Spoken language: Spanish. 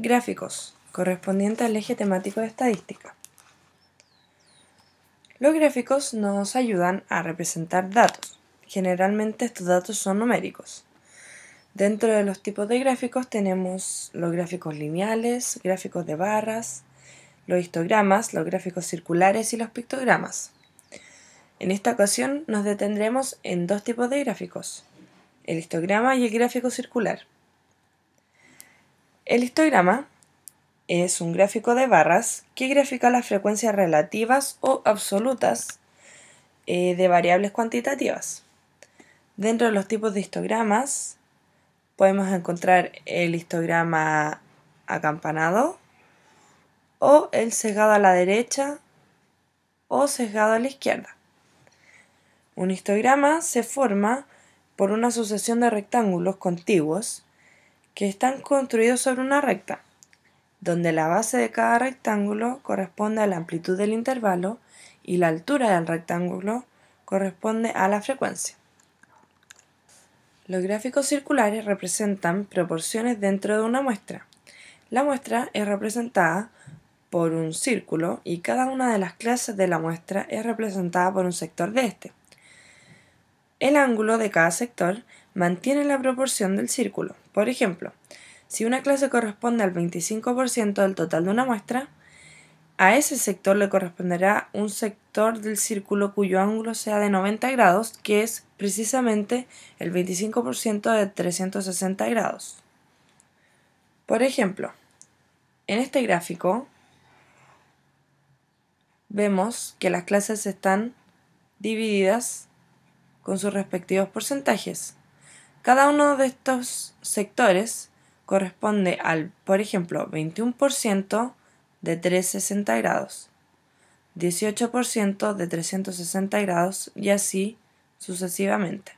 Gráficos, correspondiente al eje temático de estadística. Los gráficos nos ayudan a representar datos. Generalmente estos datos son numéricos. Dentro de los tipos de gráficos tenemos los gráficos lineales, gráficos de barras, los histogramas, los gráficos circulares y los pictogramas. En esta ocasión nos detendremos en dos tipos de gráficos, el histograma y el gráfico circular. El histograma es un gráfico de barras que grafica las frecuencias relativas o absolutas eh, de variables cuantitativas. Dentro de los tipos de histogramas podemos encontrar el histograma acampanado o el sesgado a la derecha o sesgado a la izquierda. Un histograma se forma por una sucesión de rectángulos contiguos que están construidos sobre una recta, donde la base de cada rectángulo corresponde a la amplitud del intervalo y la altura del rectángulo corresponde a la frecuencia. Los gráficos circulares representan proporciones dentro de una muestra. La muestra es representada por un círculo y cada una de las clases de la muestra es representada por un sector de este. El ángulo de cada sector mantiene la proporción del círculo. Por ejemplo, si una clase corresponde al 25% del total de una muestra, a ese sector le corresponderá un sector del círculo cuyo ángulo sea de 90 grados, que es precisamente el 25% de 360 grados. Por ejemplo, en este gráfico vemos que las clases están divididas con sus respectivos porcentajes. Cada uno de estos sectores corresponde al, por ejemplo, 21% de 360 grados, 18% de 360 grados y así sucesivamente.